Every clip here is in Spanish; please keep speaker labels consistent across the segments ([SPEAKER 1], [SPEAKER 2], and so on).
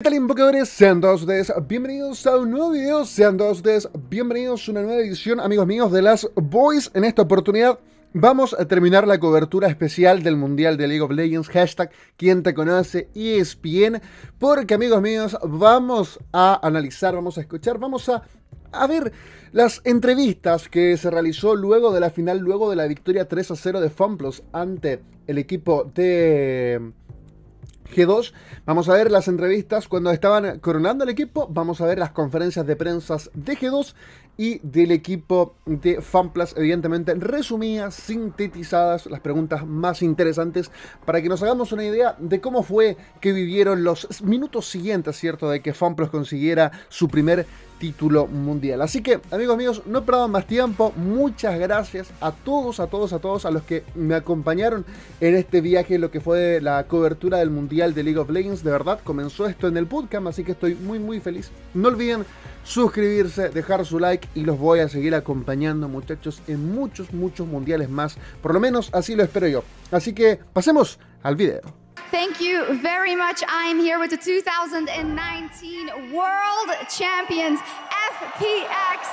[SPEAKER 1] ¿Qué tal invocadores? Sean dos ustedes bienvenidos a un nuevo video, sean dos ustedes bienvenidos a una nueva edición, amigos míos, de las Boys. En esta oportunidad vamos a terminar la cobertura especial del Mundial de League of Legends, hashtag quien te conoce y e es bien. porque amigos míos, vamos a analizar, vamos a escuchar, vamos a a ver, las entrevistas que se realizó luego de la final, luego de la victoria 3 a 0 de Famplos ante el equipo de G2. Vamos a ver las entrevistas cuando estaban coronando el equipo. Vamos a ver las conferencias de prensas de G2 y del equipo de FanPlus, evidentemente resumidas, sintetizadas, las preguntas más interesantes para que nos hagamos una idea de cómo fue que vivieron los minutos siguientes, ¿cierto? De que FanPlus consiguiera su primer título mundial. Así que, amigos míos, no perdido más tiempo. Muchas gracias a todos, a todos, a todos, a los que me acompañaron en este viaje, lo que fue la cobertura del Mundial de League of Legends. De verdad, comenzó esto en el podcast, así que estoy muy, muy feliz. No olviden suscribirse, dejar su like y los voy a seguir acompañando, muchachos, en muchos, muchos mundiales más. Por lo menos así lo espero yo. Así que pasemos al video.
[SPEAKER 2] Thank you very much. I here with the 2019 World Champions FPX.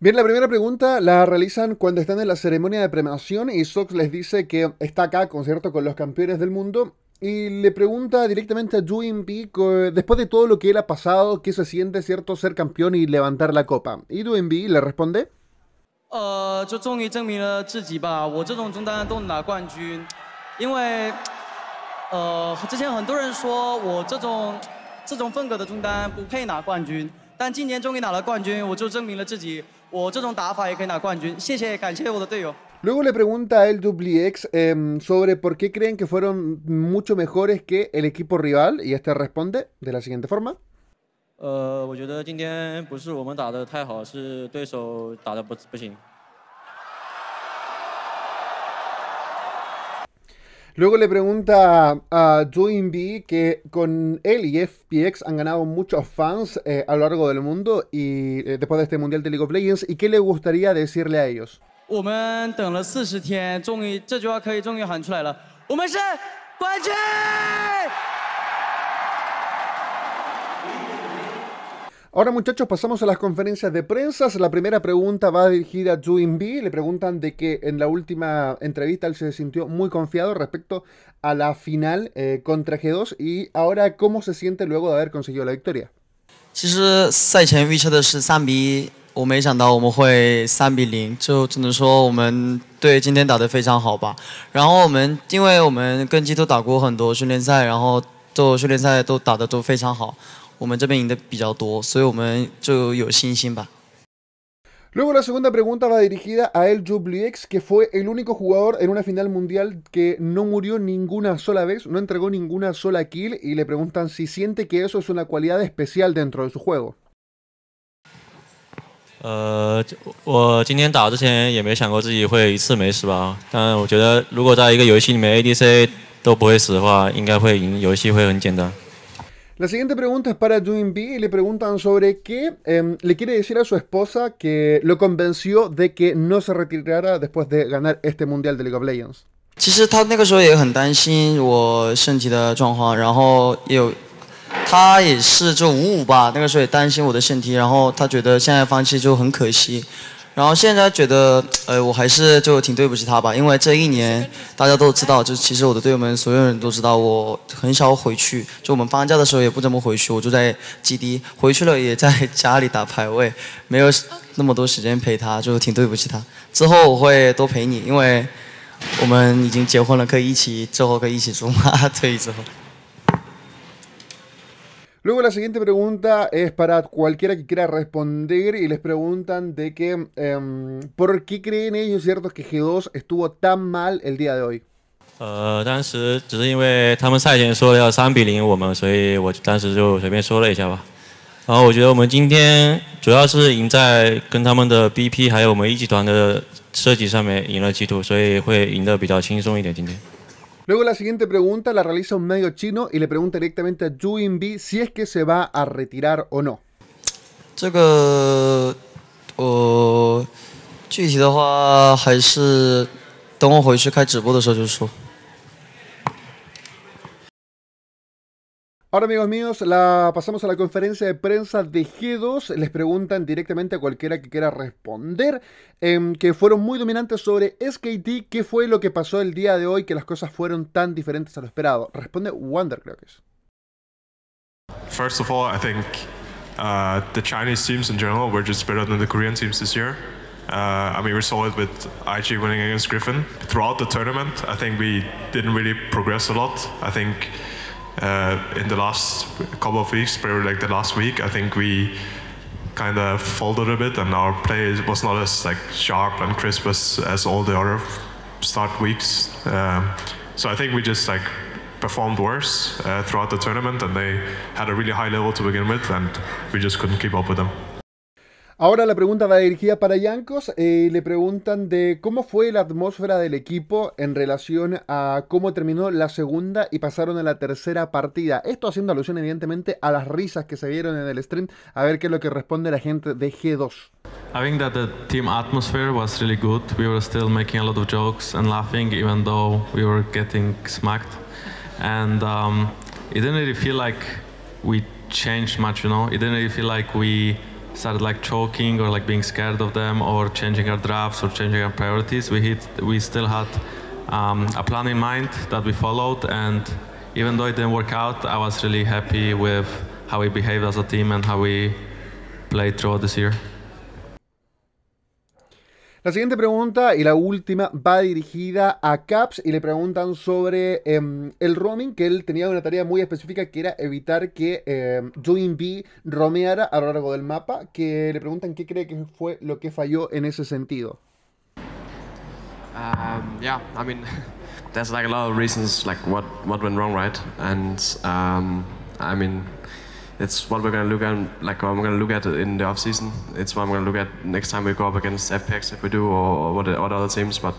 [SPEAKER 1] Bien, la primera pregunta la realizan cuando están en la ceremonia de premiación y Sox les dice que está acá, concierto con los campeones del mundo. Y le pregunta directamente a Dwayne después de todo lo que él ha pasado, ¿qué se siente, cierto, ser campeón y levantar la copa? Y Dwayne le responde.
[SPEAKER 2] Uh, 因为，呃，之前很多人说我这种这种风格的中单不配拿冠军，但今年终于拿了冠军，我就证明了自己，我这种打法也可以拿冠军。谢谢，感谢我的队友。
[SPEAKER 1] Luego le pregunta el d u b l e X sobre por qué creen que fueron mucho mejores que el equipo rival y e s t e responde de la siguiente forma: 呃，我 Luego le pregunta a Join B que con él y FPX han ganado muchos fans eh, a lo largo del mundo y eh, después de este mundial de League of Legends y qué le gustaría decirle a ellos. Ahora, muchachos, pasamos a las conferencias de prensa. La primera pregunta va dirigida a Zhu B. Le preguntan de que en la última entrevista él se sintió muy confiado respecto a la final eh, contra G2. Y ahora, ¿cómo se siente luego de haber conseguido la victoria?
[SPEAKER 2] En la primera entrevista 3-1. No pensé que íbamos a ser 3-0. Solo que nos hemos jugado muy bien hoy. Porque hemos jugado mucho con G2 en de entrenamiento. Y muy bien.
[SPEAKER 1] Luego la segunda pregunta va dirigida a El Jubliex, que fue el único jugador en una final mundial que no murió ninguna sola vez, no entregó ninguna sola kill y le preguntan si siente que eso es una cualidad especial dentro de su juego. La siguiente pregunta es para Jun B y le preguntan sobre qué em, le quiere decir a su esposa que lo convenció de que no se retirara después de ganar este mundial de League of Legends.
[SPEAKER 2] 然后现在觉得，呃，我还是就挺对不起他吧，因为这一年大家都知道，就其实我的队友们所有人都知道，我很少回去，就我们放假的时候也不怎么回去，我就在基地，回去了也在家里打排位，没有那么多时间陪他，就挺对不起他。之后我会多陪你，因为我们已经结婚了，可以一起，之后可以一起住嘛，退 役之后。
[SPEAKER 1] Luego la siguiente pregunta es para cualquiera que quiera responder y les preguntan de que eh, por qué creen ellos ciertos que G2 estuvo tan mal el día de hoy.
[SPEAKER 2] 呃，当时只是因为他们赛前说要三比零我们，所以我当时就随便说了一下吧。然后我觉得我们今天主要是赢在跟他们的 uh, BP 还有我们一集团的设计上面赢了几度，所以会赢得比较轻松一点今天。
[SPEAKER 1] Luego la siguiente pregunta la realiza un medio chino y le pregunta directamente a Yu B si es que se va a retirar o no. Ahora amigos míos, la, pasamos a la conferencia de prensa de G2. Les preguntan directamente a cualquiera que quiera responder, em, que fueron muy dominantes sobre SKT, qué fue lo que pasó el día de hoy, que las cosas fueron tan diferentes a lo esperado. Responde Wander, creo que es.
[SPEAKER 2] First of all, I think uh, the Chinese teams in general were just better than the Korean teams this year. Uh, I mean, we saw it with IG winning against Griffin. Throughout the tournament, I think we didn't really progress a lot. I think uh, in the last couple of weeks, probably like the last week, I think we kind of folded a bit, and our play was not as like sharp and crisp as, as all the other start weeks. Um, so I think we just like performed worse uh, throughout the tournament, and they had a really high level to begin with, and we just couldn't keep up with them.
[SPEAKER 1] Ahora la pregunta va dirigida para Jankos, Eh, le preguntan de cómo fue la atmósfera del equipo en relación a cómo terminó la segunda y pasaron a la tercera partida. Esto haciendo alusión evidentemente a las risas que se vieron en el stream. A ver qué es lo que responde la gente de G2. I think that the team atmosphere was really good. We were still making a lot of jokes and laughing even though we were getting smacked. And um, it didn't really feel like we changed much, you know. It didn't really feel like we started like choking or like being scared of them or changing our drafts or changing our priorities. We hit, we still had um, a plan in mind that we followed, and even though it didn't work out, I was really happy with how we behaved as a team and how we played throughout this year. La siguiente pregunta y la última va dirigida a Caps y le preguntan sobre em, el roaming, que él tenía una tarea muy específica que era evitar que em, Join B romeara a lo largo del mapa, que le preguntan qué cree que fue lo que falló en ese sentido.
[SPEAKER 2] Um, yeah, I mean, there's like a lot of reasons like what, what went wrong, right? And um, I mean... It's what we're going to look at, like I'm going to look at in the off season. It's what I'm going to look at next time we go up against FPX if we do, or, what, what other teams. But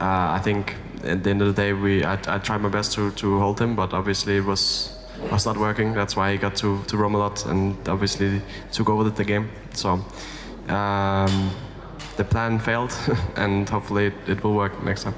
[SPEAKER 2] uh, I think at the end of the day, we I, I tried my best to, to hold him, but obviously it was was not working. That's why he got to, to roam a lot and obviously took over the game. So um, the plan failed, and hopefully it, it will work next time.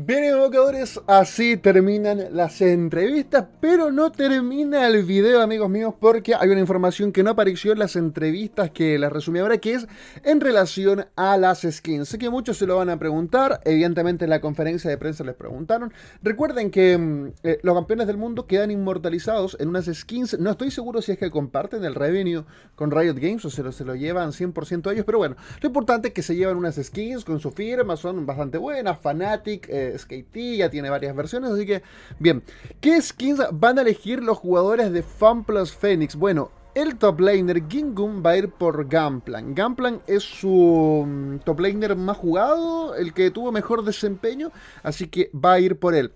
[SPEAKER 1] Bien evocadores, así terminan las entrevistas, pero no termina el video amigos míos porque hay una información que no apareció en las entrevistas que las resumí ahora que es en relación a las skins. Sé que muchos se lo van a preguntar, evidentemente en la conferencia de prensa les preguntaron. Recuerden que mm, eh, los campeones del mundo quedan inmortalizados en unas skins, no estoy seguro si es que comparten el revenue con Riot Games o se lo, llevan 100% a ellos, pero bueno, lo importante es que se llevan unas skins con su firma, son bastante buenas, Fanatic... Eh, Skate ya tiene varias versiones, así que bien. ¿Qué skins van a elegir los jugadores de Plus Phoenix? Bueno, el top laner Gingum va a ir por Gamplan. Gamplan es su mm, top laner más jugado, el que tuvo mejor desempeño, así que va a ir por él.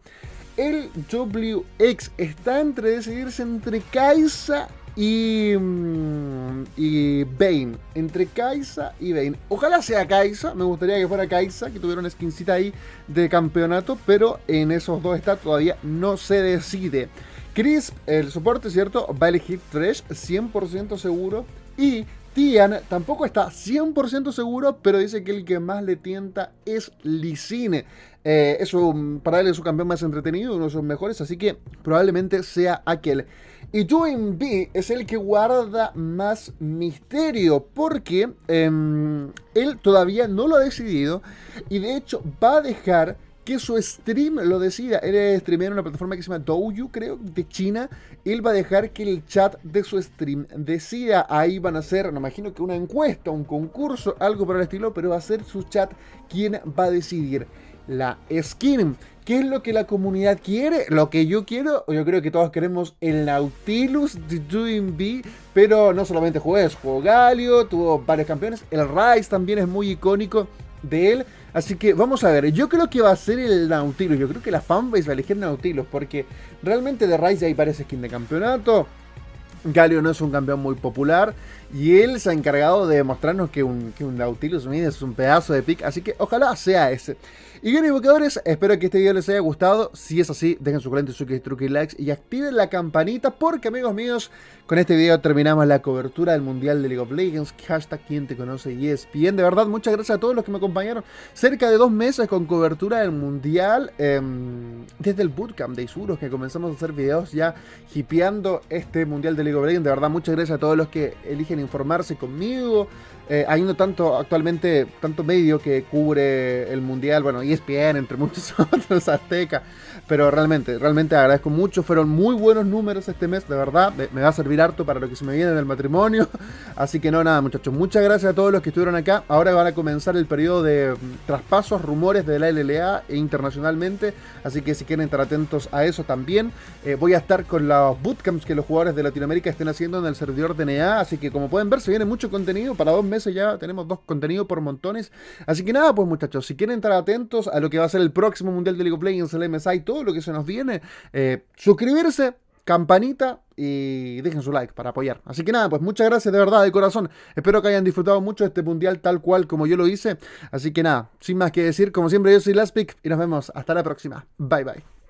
[SPEAKER 1] El WX está entre decidirse entre Kaisa y... Mm, y Bane. Entre Kaisa y Bane. Ojalá sea Kaisa. Me gustaría que fuera Kaisa, que tuviera una skincita ahí de campeonato. Pero en esos dos está todavía no se decide. Chris, el soporte, ¿cierto? Va a elegir Thresh, 100% seguro. Y Tian tampoco está 100% seguro, pero dice que el que más le tienta es Licine. Eh, eso mm, para él es su campeón más entretenido, uno de sus mejores, así que probablemente sea aquel. Y Doing B es el que guarda más misterio porque em, él todavía no lo ha decidido y de hecho va a dejar que su stream lo decida. Él es streamer en una plataforma que se llama Douyu, creo, de China. Él va a dejar que el chat de su stream decida. Ahí van a hacer, me imagino que una encuesta, un concurso, algo por el estilo, pero va a ser su chat quien va a decidir la skin. ¿Qué es lo que la comunidad quiere? Lo que yo quiero, yo creo que todos queremos el Nautilus de Doing B, pero no solamente es, jugó Galio, tuvo varios campeones, el Rise también es muy icónico de él. Así que vamos a ver, yo creo que va a ser el Nautilus, yo creo que la fanbase va a elegir Nautilus, porque realmente de Rise hay varias skins de campeonato. Galio no es un campeón muy popular y él se ha encargado de demostrarnos que un, que es un pedazo de pick, así que ojalá sea ese. Y bien, invocadores, espero que este video les haya gustado. Si es así, dejen su y su truque y likes y activen la campanita porque, amigos míos, con este video terminamos la cobertura del Mundial de League of Legends. Hashtag quien te conoce y es bien. De verdad, muchas gracias a todos los que me acompañaron. Cerca de dos meses con cobertura del Mundial. Em, desde el bootcamp de Isuros, que comenzamos a hacer videos ya hipeando este Mundial de League of Legends. De verdad, muchas gracias a todos los que eligen informarse conmigo. hay eh, no tanto actualmente, tanto medio que cubre el Mundial, bueno, ESPN, entre muchos otros, Azteca. Pero realmente, realmente agradezco mucho. Fueron muy buenos números este mes, de verdad. Me, va a servir harto para lo que se me viene en el matrimonio. Así que no, nada, muchachos. Muchas gracias a todos los que estuvieron acá. Ahora van a comenzar el periodo de mm, traspasos, rumores de la LLA e internacionalmente. Así que si quieren estar atentos a eso también. Eh, voy a estar con los bootcamps que los jugadores de Latinoamérica estén haciendo en el servidor DNA. Así que como pueden ver, se viene mucho contenido. Para dos meses ya tenemos dos contenidos por montones. Así que nada, pues muchachos, si quieren estar atentos a lo que va a ser el próximo Mundial de League of Legends, el MSI, todo lo que se nos viene, eh, suscribirse, campanita y dejen su like para apoyar. Así que nada, pues muchas gracias de verdad, de corazón. Espero que hayan disfrutado mucho este mundial tal cual como yo lo hice. Así que nada, sin más que decir, como siempre yo soy Laspic y nos vemos hasta la próxima. Bye bye.